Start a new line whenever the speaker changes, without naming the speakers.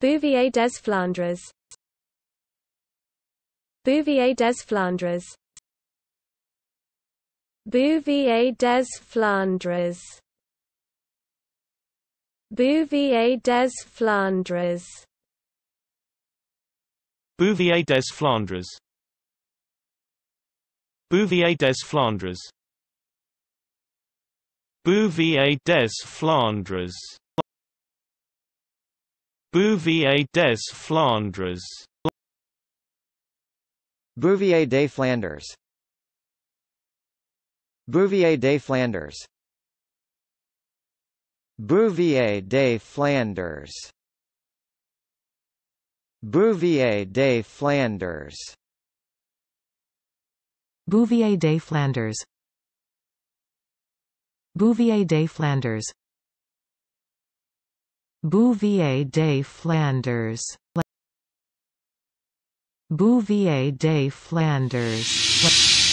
Bouvier des Flandres Bouvier des Flandres Bouvier des Flandres Bouvier des Flandres
Bouvier des Flandres Bouvier des Flandres Bouvier des Flandres Bouvier des Flandres
Bouvier des Flanders Bouvier des Flanders Bouvier des Flanders Bouvier
des Flanders Bouvier des Flanders Bouvier des Flanders
Bouvier des Flanders Bouvier des Flanders